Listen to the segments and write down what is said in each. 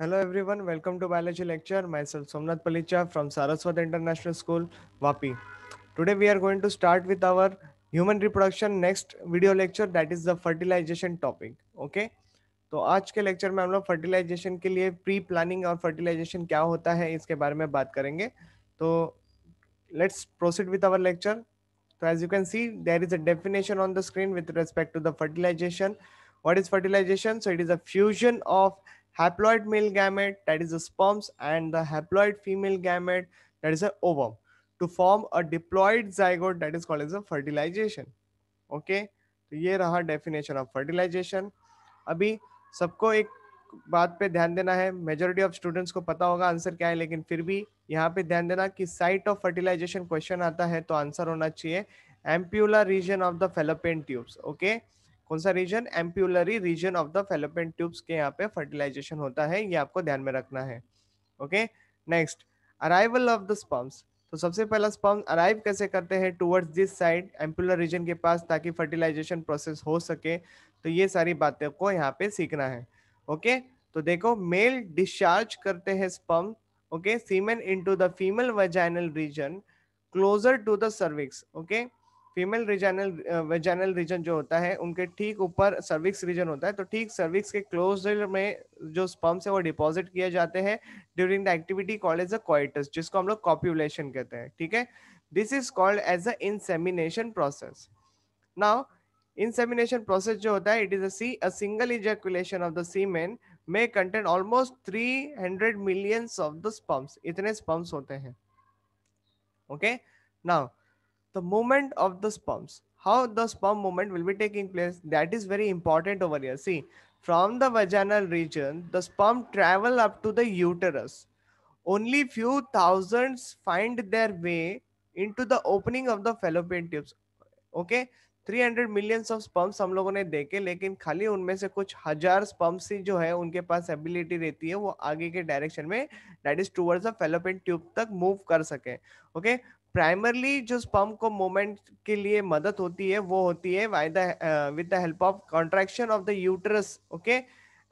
Hello everyone welcome to biology lecture myself Somnath Palicha from Saraswat international school Vapi today we are going to start with our human reproduction next video lecture that is the fertilization topic okay तो आज के lecture में हम लोग fertilisation के लिए pre planning और fertilisation क्या होता है इसके बारे में बात करेंगे तो let's proceed with our lecture तो as you can see there is a definition on the screen with respect to the fertilization what is fertilization so it is a fusion of haploid male gamete that is the sperms and the haploid female gamete that is the ovum to form a diploid zygote that is called as a fertilization okay तो ये रहा definition of fertilisation अभी सबको एक बात पे ध्यान देना है मेजोरिटी ऑफ स्टूडेंट्स को पता होगा आंसर क्या है लेकिन फिर भी यहाँ पे ध्यान देना कि साइट ऑफ फर्टिलाइजेशन क्वेश्चन आता है तो आंसर होना चाहिए ampulla region of the fallopian tubes okay okay? कौन सा region ampullary region of the fallopian tubes के यहाँ पे फर्टिलाइजेशन होता है ये आपको ध्यान में रखना है okay next arrival of the sperms तो सबसे पहला स्पम अराइव कैसे करते हैं towards this side ampullar region के पास ताकि फर्टिलाइजेशन प्रोसेस हो सके तो ये सारी बातें को यहाँ पे सीखना है ओके तो देखो मेल डिस्चार्ज करते हैं sperm okay semen into the female vaginal region closer to the cervix okay female regional vaginal region जो होता है उनके ठीक ऊपर सर्विक्स रीजन होता है तो ठीक सर्विक्स के क्लोज में जो स्पम्स है वो डिपॉजिट किए जाते हैं during the activity called as a coitus जिसको हम लोग कॉप्यूलेशन कहते हैं ठीक है this is called as a insemination process now insemination process जो होता है it is a a single ejaculation of the semen may contain almost 300 millions of the sperms इतने स्पम्स होते हैं ओके okay? नाउ the movement of the sperms how the sperm movement will be taking place that is very important over here see from the vaginal region the sperm travel up to the uterus only few thousands find their way into the opening of the fallopian tubes okay 300 millions of sperms हम लोगों ने देखे लेकिन खाली उनमें से कुछ हजार स्पर्म्स ही जो है उनके पास एबिलिटी रहती है वो आगे के डायरेक्शन में that is towards the fallopian tube तक मूव कर सके ओके प्राइमरली जो स्पर्म को मोमेंट के लिए मदद होती है वो होती है by the with the help of contraction of the uterus okay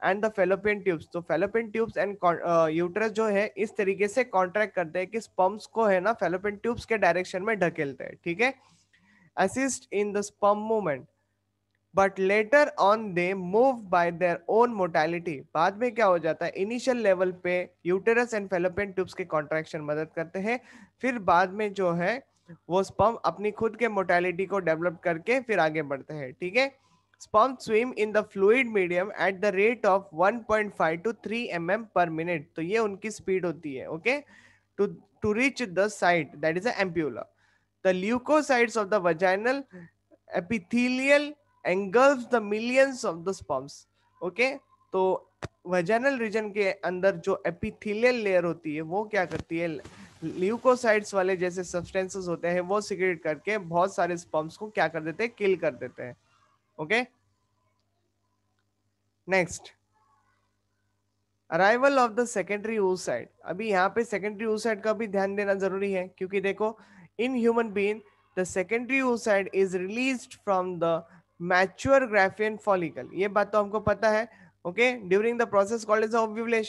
and the fallopian tubes तो फेलोपियन ट्यूब्स एंड यूटरस जो है इस तरीके से कॉन्ट्रैक्ट करते हैं कि स्पम्स को है ना फेलोपियन ट्यूब्स के डायरेक्शन में ढकेलते हैं ठीक है assist in the sperm movement but later on they move by their own mortality बाद में क्या हो जाता है इनिशियल लेवल पे यूटेरस एंड फेलोपियन ट्यूब्स के कॉन्ट्रैक्शन मदद करते हैं फिर बाद में जो है वो स्पम अपनी खुद के मोर्टैलिटी को डेवलप करके फिर आगे बढ़ते हैं ठीक है sperm swim in the fluid medium at the rate of one point five to three M M per minute तो ये उनकी स्पीड होती है okay to to reach the site that is ampullar the leukocytes of the vaginal epithelial engulfs the millions of the sperms okay तो vaginal reason के अंदर जो epithelial layer होती है वो क्या करती है ल्यूकोसाइट्स वाले जैसे सब्सटेंसेस होते हैं वो सिक्रेट करके बहुत सारे स्पम्स को क्या कर देते हैं किल कर देते हैं okay next arrival of the secondary oocyte अभी यहाँ पे सेकेंडरी oocyte का भी ध्यान देना जरूरी है क्योंकि देखो in human being the secondary oocyte is released from the mature Graafian follicle ये बात तो हमको पता है okay during the process called as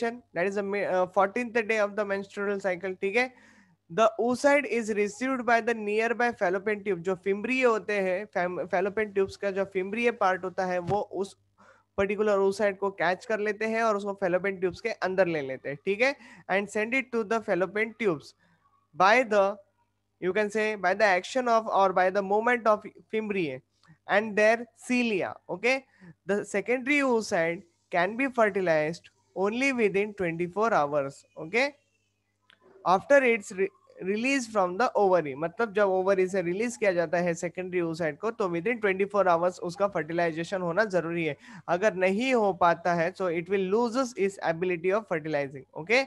that is fourteenth day of the menstrual cycle ठीक है the oocyte is received by the nearby fallopian tube जो fimbriae होते हैं फेलोपेन ट्यूब्स का जो फिम्ब्रिय पार्ट होता है वो उस पर्टिकुलर ओसाइड को कैच कर लेते हैं और उसको फेलोपेन ट्यूब्स के अंदर ले लेते हैं ठीक है and send it to the fallopian tubes by the you can say by the action of or by the movement of fimbriae and their cilia. Okay, the secondary oocyte can be fertilized only within 24 hours. Okay, after its re release from the ovary मतलब जब ovary से release किया जाता है secondary oocyte को तो within twenty four hours उसका fertilization होना जरूरी है अगर नहीं हो पाता है so it will lose its ability of fertilizing okay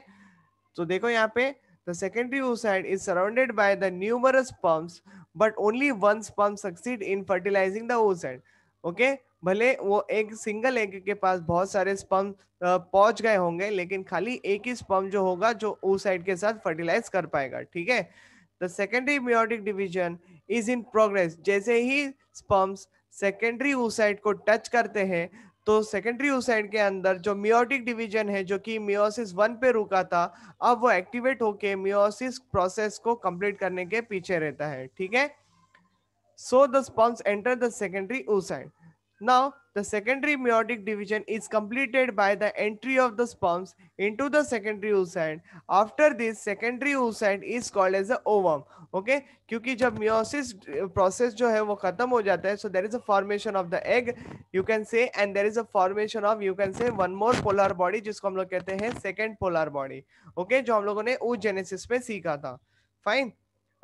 तो देखो यहाँ पे the secondary oocyte is surrounded by the numerous पम्प्स but only one sperm succeed in fertilizing the oocyte okay भले वो एक सिंगल एग के पास बहुत सारे स्पर्म पहुंच गए होंगे लेकिन खाली एक ही स्पर्म जो होगा जो ओसाइड के साथ फर्टिलाइज कर पाएगा ठीक है the secondary meiotic division is in progress जैसे ही स्पर्म्स सेकेंडरी ओसाइड को टच करते हैं तो सेकेंडरी हुसैन के अंदर जो मियोटिक डिवीजन है जो कि मियोसिस वन पे रुका था अब वो एक्टिवेट होके मियोसिस प्रोसेस को कंप्लीट करने के पीछे रहता है ठीक है so the sperms enter the secondary oocyte Now, the secondary meiotic division is completed by the entry of the sperms into the secondary oocyte. After this, secondary oocyte is called as a ovum. Okay, kyunki jab meiosis process jo hai wo khatam ho jata hai so there is a formation of the egg, you can say, and there is a formation of, you can say, one more polar body, jisko hum log kehte hain second polar body. Okay, jo hum लोगों ne oogenesis pe सीखा tha Fine.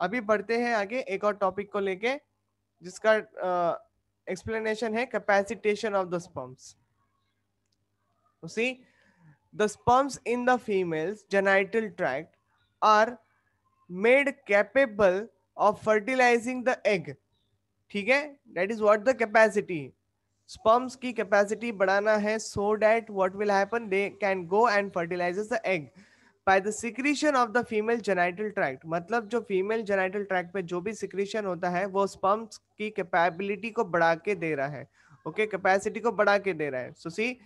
abhi badhte hain aage ek aur topic ko leke jiska uh, explanation है capacitation of the sperms see the sperms in the females genital tract are made capable of fertilizing the egg ठीक है that is what the capacity sperms की capacity बढ़ाना है so that what will happen they can go and fertilize the egg by the secretion of the female genital tract मतलब जो female genital tract पे जो भी सिक्रीशन होता है वो स्पम्स की कैपेबिलिटी को बढ़ा के दे रहा है ओके okay? कैपेसिटी को बढ़ा के दे रहा है so see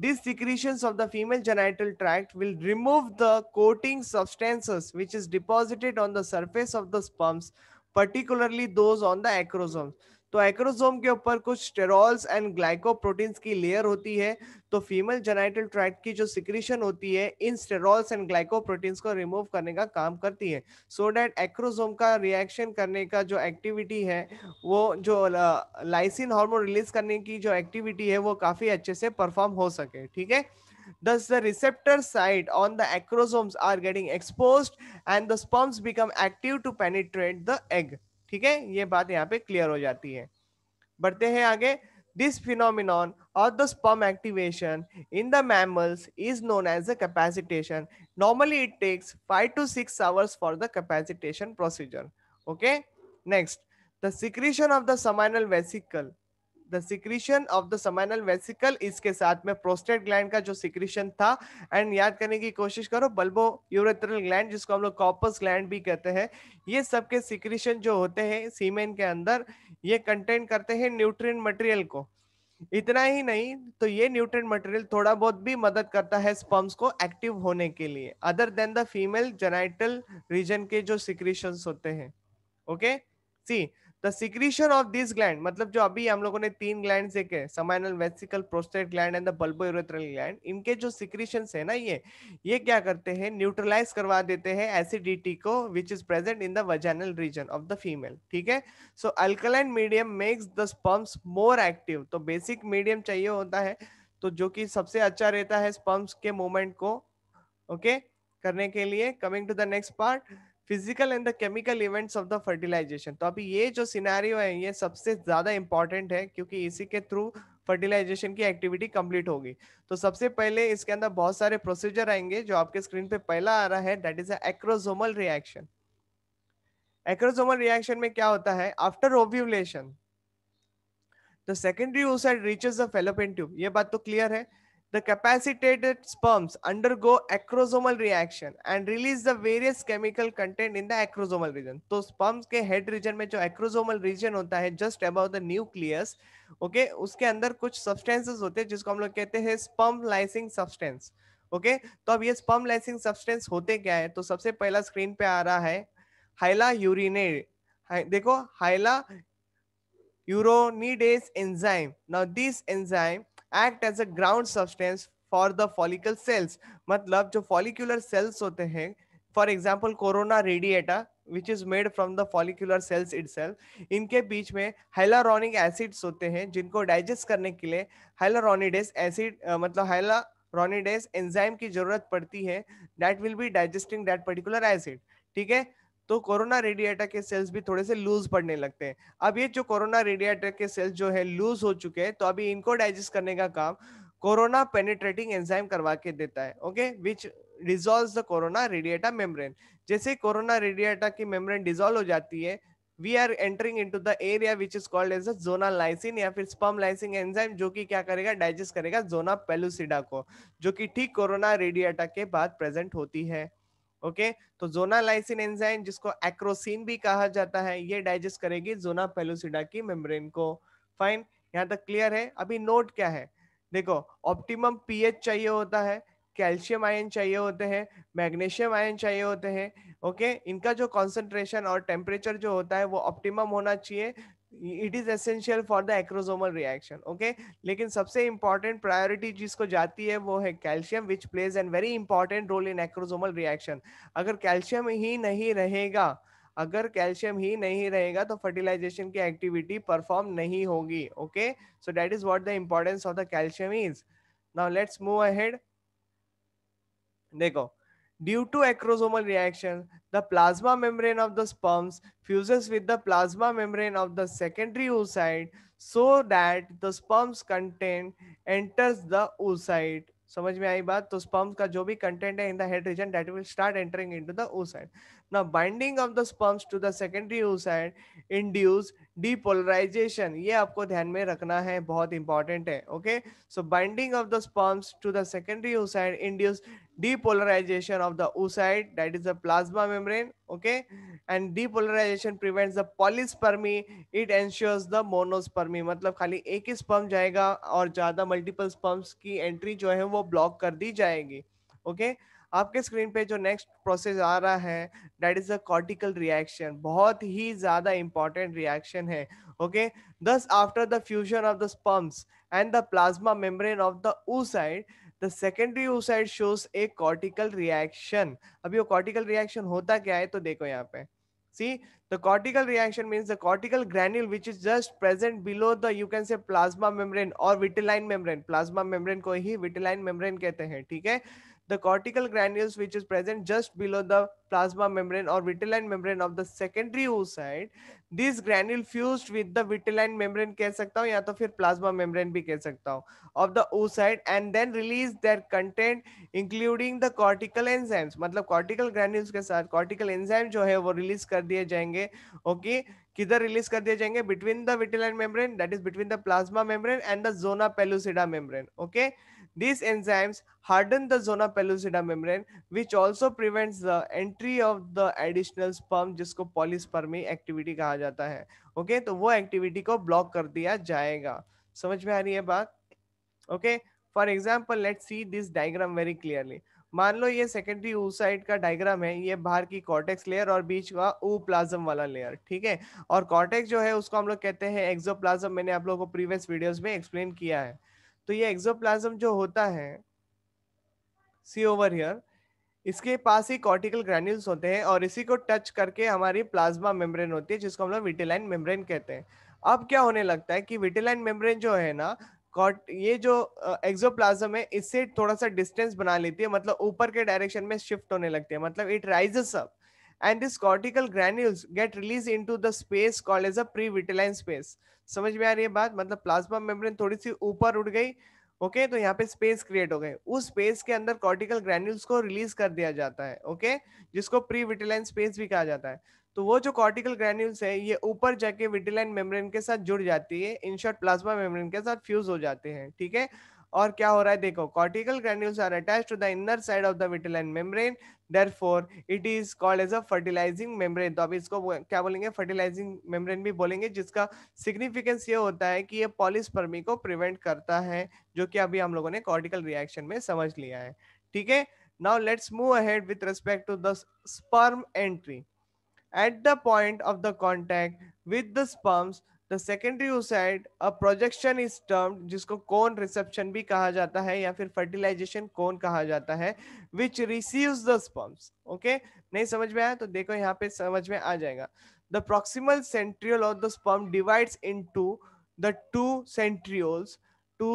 this secretion of the female genital tract will remove the coating substances which is deposited on the surface of the sperms particularly those on the acrosomes तो acrosome के ऊपर कुछ स्टेरॉल्स एंड ग्लाइकोप्रोटीन्स की layer होती है तो female genital tract की जो सिक्रीशन होती है इन स्टेरॉल्स एंड ग्लाइकोप्रोटीन्स को रिमूव करने का काम करती है सो डैट एक्रोसोम का रिएक्शन करने का जो एक्टिविटी है वो जो लाइसिन हार्मोन रिलीज करने की जो एक्टिविटी है वो काफी अच्छे से परफॉर्म हो सके ठीक है thus the receptor site on the acrosomes are getting exposed and the sperms become active to penetrate the egg ठीक है ये बात यहाँ पे क्लियर हो जाती है बढ़ते हैं आगे this phenomenon or the sperm activation in the mammals is known as a capacitation normally it takes five to six hours for the capacitation procedure okay next the secretion of the seminal vesicle the secretion of the seminal vesicle इसके साथ में prostate gland का जो secretion था and याद करने की कोशिश करो बल्बो यूरेथरल ग्लैंड जिसको हम लोग कॉपस ग्लैंड भी कहते हैं ये सबके सिक्रीशन जो होते हैं सीमेन के अंदर ये कंटेन करते हैं न्यूट्रिएंट मटेरियल को इतना ही नहीं तो ये न्यूट्रिएंट मटेरियल थोड़ा बहुत भी मदद करता है स्पर्म्स को एक्टिव होने के लिए other than the female genital region के जो सिक्रीशन होते हैं okay okay? See secretion of this gland मतलब जो अभी हम लोगों ने तीन ग्लैंड देखे seminal vesicle prostate gland and the bulbourethral gland इनके जो सिक्रीशन है ना ये ये क्या करते हैं न्यूट्रलाइज करवा देते हैं एसिडिटी को which is present in the vaginal region of the female ठीक है so alkaline medium makes the sperms more active तो बेसिक मीडियम चाहिए होता है तो जो कि सबसे अच्छा रहता है स्पम्स के मूवमेंट को ओके okay? करने के लिए coming to the next part physical and the chemical events of the fertilization तो अभी ये जो सिनेरियो है ये सबसे ज्यादा इंपॉर्टेंट है क्योंकि इसी के थ्रू फर्टिलाइजेशन की एक्टिविटी कंप्लीट होगी तो सबसे पहले इसके अंदर बहुत सारे प्रोसीजर आएंगे जो आपके स्क्रीन पे पहला आ रहा है that is acrosomal reaction acrosomal reaction में क्या होता है after ovulation the secondary oocyte reaches the fallopian tube ये बात तो क्लियर है The capacitated sperms undergo acrosomal reaction and release the various chemical content in the acrosomal region. so, sperms ke head region mein jo acrosomal region hota hai just above the nucleus, okay, uske andar kuch substances hote हैं jisko hum log kehte हैं sperm lysing substance. okay? to ab ye sperm lysing substance hote kya hai to sabse pehla screen pe aa raha hai hyla यूरिनेट dekho hyla uronidase enzyme. Now this enzyme act as a ground substance for the follicle cells मतलब जो follicular cells होते हैं for example corona radiata which is made from the follicular cells it इनके बीच में हाइलारोनिक acids होते हैं जिनको डाइजेस्ट करने के लिए हाइलारोनिडेस एसिड मतलब हाइला रोनिडेस एंजाइम की जरूरत पड़ती है that will be digesting that particular acid ठीक है तो कोरोना रेडिएटर के सेल्स भी थोड़े से लूज पड़ने लगते हैं अब ये जो कोरोना रेडिएटर के सेल्स जो है लूज हो चुके हैं तो अभी इनको डाइजेस्ट करने का काम कोरोना पेनिट्रेटिंग एंजाइम करवा के देता है okay which dissolve the corona radiata membrane जैसे कोरोना रेडिएटा की मेम्ब्रेन डिजोल्व हो जाती है we are entering to the area which is called as zona lysin या फिर स्पम लाइसिन एंजाइम जो कि क्या करेगा डाइजेस्ट करेगा जोना पेलुसिडा को जो कि ठीक कोरोना रेडिएटा के बाद प्रेजेंट होती है ओके तो जोना लाइसिन एंजाइम जिसको एक्रोसिन भी कहा जाता है ये डाइजेस्ट करेगी जोना पेलोसिडा की मेम्ब्रेन को फाइन यहाँ तक क्लियर है अभी नोट क्या है देखो ऑप्टिमम पीएच चाहिए होता है कैल्शियम आयन चाहिए होते हैं मैग्नीशियम आयन चाहिए होते हैं ओके इनका जो कॉन्सेंट्रेशन और टेम्परेचर जो होता है वो ऑप्टिमम होना चाहिए it is essential for the acrosomal reaction okay लेकिन सबसे इंपॉर्टेंट प्रायोरिटी जिसको जाती है वो है calcium which plays an very important role in acrosomal reaction अगर कैल्शियम ही नहीं रहेगा अगर कैल्शियम ही नहीं रहेगा तो फर्टिलाइजेशन की एक्टिविटी परफॉर्म नहीं होगी okay so that is what the importance of the calcium is now let's move ahead देखो Due to acrosomal reaction, the plasma membrane of the sperms fuses with the plasma membrane of the secondary oocyte so that the sperms content enters the oocyte. समझ में आई बात तो sperms का जो भी content है in the head region that will start entering into the oocyte Now, binding of the sperms to the secondary oocyte induce depolarization ये आपको ध्यान में रखना है बहुत इंपॉर्टेंट है okay so binding of the sperms to the secondary oocyte induce depolarization of the oocyte that is the plasma membrane okay and depolarization prevents the polyspermy it ensures the monospermy मतलब खाली एक ही sperm जाएगा और ज्यादा multiple sperms की entry जो है वो ब्लॉक कर दी जाएगी ओके okay? आपके स्क्रीन पे जो नेक्स्ट प्रोसेस आ रहा है that is a cortical reaction बहुत ही ज्यादा इंपॉर्टेंट रिएक्शन है okay thus after the fusion of the sperms and the plasma membrane of the oocyte the secondary oocyte shows a cortical reaction अभी वो cortical reaction होता क्या है तो देखो यहाँ पे see the cortical reaction means the cortical granule which is just present below the you can say plasma membrane और विटेलाइन मेम्ब्रेन प्लाज्मा मेम्ब्रेन को ही विटिलाइन मेम्ब्रेन कहते हैं ठीक है the cortical granules which is present just below the plasma membrane or vitelline membrane of the secondary oocyte this granule fused with the vitelline membrane keh sakta hu ya to fir plasma membrane bhi keh sakta hu of the oocyte and then release their content including the cortical enzymes matlab cortical granules ke sath cortical enzyme jo hai wo release kar diye jayenge okay किधर release कर दिए जाएंगे between the vitelline membrane that is between the plasma membrane and the zona pellucida membrane okay These enzymes harden the zona pellucida membrane, which also prevents the entry of the additional sperm, जिसको polyspermy activity कहा जाता है okay? तो वो activity को block कर दिया जाएगा समझ में आ रही है बात Okay, for example, let's see this diagram very clearly. मान लो ये सेकेंडरी ऊ साइड का डायग्राम है ये बाहर की कॉर्टेक्स लेयर और बीच का ऊ प्लाज्म वाला लेयर ठीक है और कॉर्टेक्स जो है उसको हम लोग कहते हैं एक्सोप्लाज्म मैंने आप लोगों को प्रीवियस वीडियोस में एक्सप्लेन किया है तो ये एक्सोप्लाज्म जो होता है सी ओवर हियर इसके पास ही कॉर्टिकल ग्रैन्यूल्स होते हैं और इसी को टच करके हमारी प्लाज्मा मेम्ब्रेन होती है जिसको हम लोग विटेलाइन मेम्ब्रेन कहते हैं अब क्या होने लगता है कि विटेलाइन मेम्ब्रेन जो है ना कॉट ये जो एक्सोप्लाज्म है इससे थोड़ा सा डिस्टेंस बना लेती है मतलब ऊपर के डायरेक्शन में शिफ्ट होने लगती है मतलब it rises up this cortical granules get release into the space called as a pre vitelline space समझ में आ रही है बात मतलब प्लाज्मा मेम्ब्रेन थोड़ी सी ऊपर उड़ गई ओके okay, तो यहाँ पे स्पेस क्रिएट हो गए उस स्पेस के अंदर कॉर्टिकल ग्रेन्यूल्स को रिलीज कर दिया जाता है ओके okay? जिसको प्री विटिलाइन स्पेस भी कहा जाता है तो वो जो कॉर्टिकल ग्रेन्यूल्स है ये ऊपर जाके विटेलाइन मेम्ब्रेन के साथ जुड़ जाती है इन शॉर्ट प्लाज्मा मेम्ब्रेन के साथ फ्यूज हो जाते हैं ठीक है और क्या हो रहा है देखो cortical granules are attach to the inner side of the vitelline membrane therefore it is called as a fertilizing membrane तो आप इसको क्या बोलेंगे फर्टिलाइजिंग मेम्ब्रेन भी बोलेंगे जिसका सिग्निफिकेंस ये होता है कि ये पॉलिस्पर्मी को प्रिवेंट करता है जो कि अभी हम लोगों ने कॉर्टिकल रिएक्शन में समझ लिया है ठीक है now let's move ahead with respect to the sperm entry at the point of the contact with the sperms The secondary oocyte, a projection is termed जिसको कौन रिसेप्शन भी कहा जाता है या फिर फर्टिलाइजेशन कौन कहा जाता है which receive the sperms okay नहीं समझ में आया तो देखो यहाँ पे समझ में आ जाएगा the proximal centriole of the sperm divides into the two centrioles to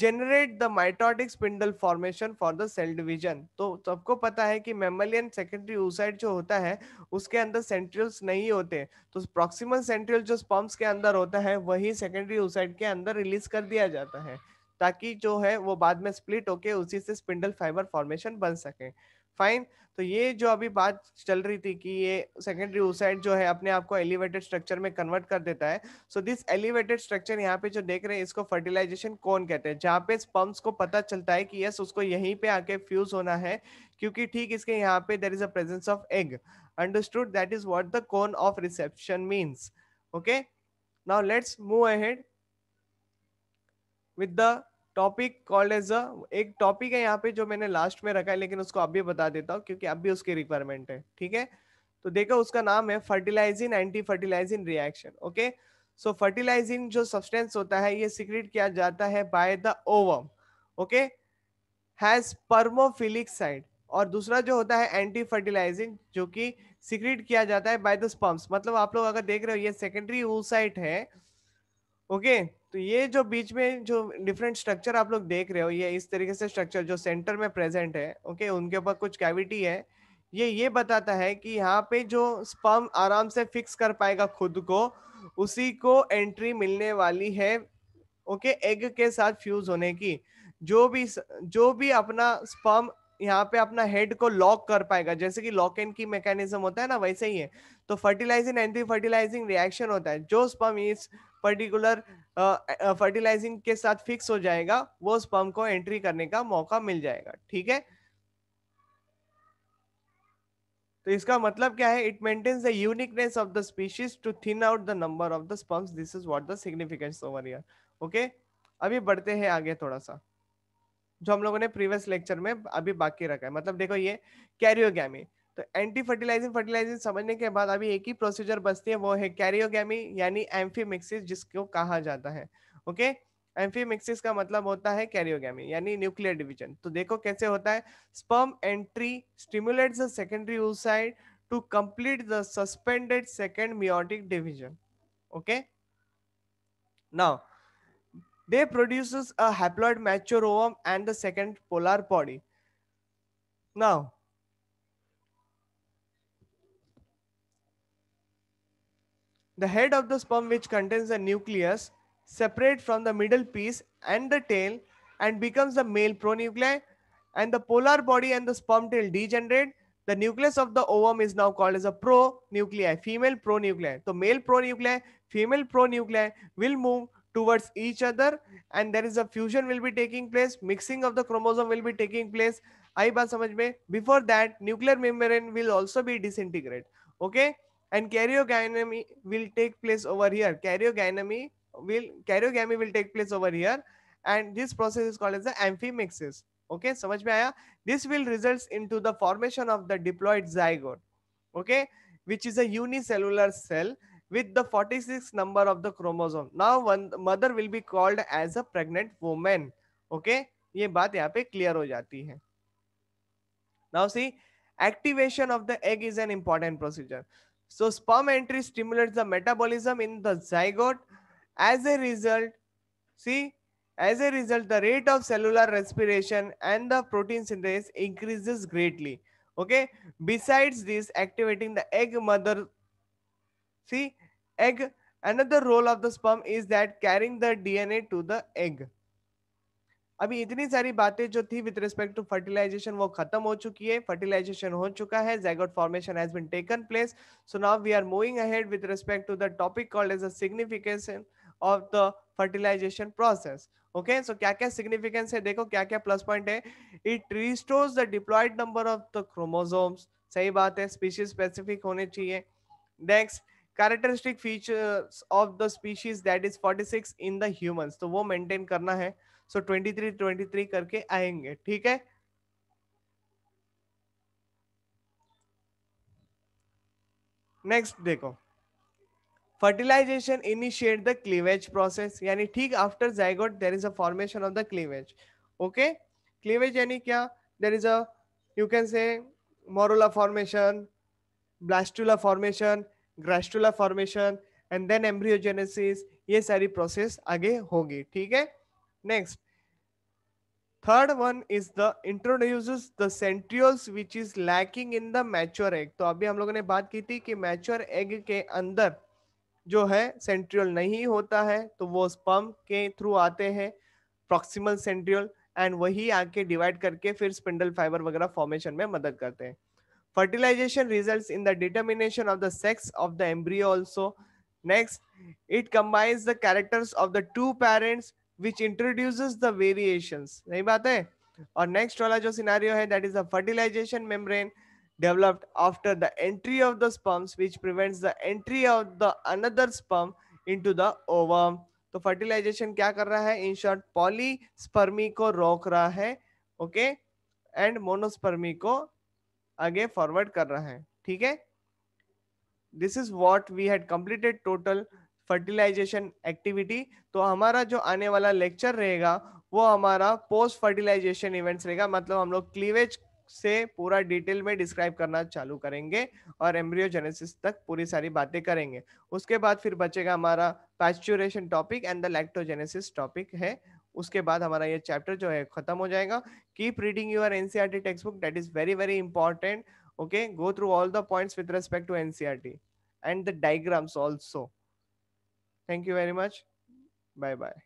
generate the mitotic spindle formation for the cell division तो सबको तो पता है कि मेमलियन सेकेंडरी ओसाइड जो होता है उसके अंदर सेंट्रियल्स नहीं होते तो प्रॉक्सिमल सेंट्रियल जो स्पम्स के अंदर होता है वही सेकेंडरी ओसाइड के अंदर रिलीज कर दिया जाता है ताकि जो है वो बाद में स्प्लिट होके उसी से स्पिंडल फाइबर फॉर्मेशन बन सके फाइन तो ये जो अभी बात चल रही थी कि ये सेकेंडरी ओसाइड जो है अपने आप को एलिवेटेड स्ट्रक्चर में कन्वर्ट कर देता है सो दिस एलिवेटेड स्ट्रक्चर यहाँ पे जो देख रहे हैं इसको फर्टिलाइजेशन कौन कहते हैं जहाँ पे स्पम्स को पता चलता है कि यस उसको यहीं पे आके फ्यूज होना है क्योंकि ठीक इसके यहाँ पे there is a presence of egg understood that is what the cone of reception means okay now let's move ahead with the topic called as a एक टॉपिक है यहाँ पे जो मैंने लास्ट में रखा है लेकिन उसको अब भी बता देता हूँ क्योंकि अब भी उसकी रिक्वायरमेंट है ठीक है तो देखो उसका नाम है fertilizing anti fertilizing reaction okay so fertilizing जो सब्सटेंस होता है ये सिक्रेट किया जाता है by the ovum okay has spermophilic side और दूसरा जो होता है एंटी फर्टिलाइजिंग जो कि सिक्रेट किया जाता है बाय द स्पम्स मतलब आप लोग अगर देख रहे हो ये सेकेंडरी ऊसाइट है ओके okay? तो ये जो बीच में जो डिफरेंट स्ट्रक्चर आप लोग देख रहे हो ये इस तरीके से स्ट्रक्चर जो सेंटर में प्रेजेंट है ओके उनके ऊपर कुछ कैविटी है ये ये बताता है कि यहाँ पे जो स्पर्म आराम से फिक्स कर पाएगा खुद को उसी को एंट्री मिलने वाली है ओके एग के साथ फ्यूज होने की जो भी जो भी अपना स्पर्म यहाँ पे अपना हेड को लॉक कर पाएगा जैसे कि लॉक एंड की मैकेनिज्म होता है ना वैसे ही है तो फर्टिलाइजिंग एंटी फर्टिलाइजिंग रिएक्शन होता है जो स्पर्म इस पर्टिकुलर फर्टिलाइजिंग के साथ फिक्स हो जाएगा वो स्पर्म को एंट्री करने का मौका मिल जाएगा ठीक है तो इसका मतलब क्या है it maintains the uniqueness of the species to thin out the number of the sperms this is what the significance over here okay अभी बढ़ते हैं आगे थोड़ा सा जो हम लोगों ने प्रीवियस लेक्चर में अभी बाकी रखा है मतलब देखो ये कैरियोगैमी तो एंटी फर्टिलाइजिंग फर्टिलाइजिंग समझने के बाद अभी एक ही प्रोसीजर बचती है वो है कैरियोगी यानी एम्फीमिक्सिस जिसको कहा जाता है ओके एम्फीमिक्सिस का मतलब होता है कैरियोगी यानी न्यूक्लियर डिवीजन तो देखो कैसे होता है sperm entry stimulate secondary oocyte to complete the suspended second meiotic division okay now they produces a haploid mature ovum and the second polar body now The head of the sperm which contains the nucleus separate from the middle piece and the tail and becomes the male pronuclei and the polar body and the sperm tail degenerate. The nucleus of the ovum is now called as a pronuclei, female pronuclei. So male pronuclei, female pronuclei will move towards each other and there is a fusion will be taking place, mixing of the chromosome will be taking place. I बात समझ में Before that, nuclear membrane will also be disintegrate Okay and karyogamy will take place over here. Karyogamy will karyogamy will take place over here, and this process is called as the amphimixis. Okay, so much आया? This will results into the formation of the diploid zygote. Okay, which is a unicellular cell with the 46 number of the chromosome. Now one mother will be called as a pregnant woman. Okay, ये बात यहाँ पे clear हो जाती है. Now see, activation of the egg is an important procedure. So sperm entry stimulates the metabolism in the zygote. As a result, see, as a result, the rate of cellular respiration and the protein synthesis increases greatly. Okay. Besides this, activating the egg mother, see, egg, another role of the sperm is that carrying the DNA to the egg. अभी इतनी सारी बातें जो थी with respect to fertilisation वो खत्म हो चुकी है फर्टिलाइजेशन हो चुका है zygote formation has been taken place so now we are moving ahead with respect to the topic called as a signification of the fertilization process okay so क्या क्या सिग्निफिकेंस है देखो क्या क्या प्लस पॉइंट है it restores the diploid number of the chromosomes सही बात है स्पीशीज स्पेसिफिक होने चाहिए next characteristic features of the species that is 46 in the humans तो वो मेंटेन करना है so twenty three twenty three करके आएंगे ठीक है नेक्स्ट देखो fertilization initiate the cleavage process यानी ठीक after zygote there is a formation of the cleavage okay cleavage यानी क्या there is a you can say morula formation blastula formation gastrula formation and then embryogenesis ये सारी process आगे होगी ठीक है next third one is the introduces the centrioles which is lacking in the mature egg तो abhi hum लोगों ne baat ki thi ki mature egg ke andar jo hai centriole nahi hota hai to wo sperm ke through aate hain proximal centriole and वही आके divide करके फिर spindle fibre वगैरह formation में मदद करते हैं fertilization results in the determination of the sex of the embryo also next it combines the characters of the two parents which introduce the variations नहीं बात है और नेक्स्ट वाला जो सिनारियो है that is the fertilization membrane developed after the entry of the sperms which prevents the entry of the another sperm into the ovum तो fertilization क्या कर रहा है इन शॉर्ट पॉलीस्पर्मी को रोक रहा है ओके एंड मोनोस्पर्मी को आगे फॉरवर्ड कर रहा है ठीक है this is what we had completed total fertilization activity तो हमारा जो आने वाला लेक्चर रहेगा वो हमारा पोस्ट फर्टिलाइजेशन इवेंट्स रहेगा मतलब हम लोग क्लीवेज से पूरा डिटेल में डिस्क्राइब करना चालू करेंगे और एम्ब्रियोजेनेसिस तक पूरी सारी बातें करेंगे उसके बाद फिर बचेगा हमारा parturition topic and the lactogenesis topic है उसके बाद हमारा ये चैप्टर जो है खत्म हो जाएगा keep reading your T textbook that is very very important all the through with respect to N C R T and the diagrams also Thank you very much. Bye bye.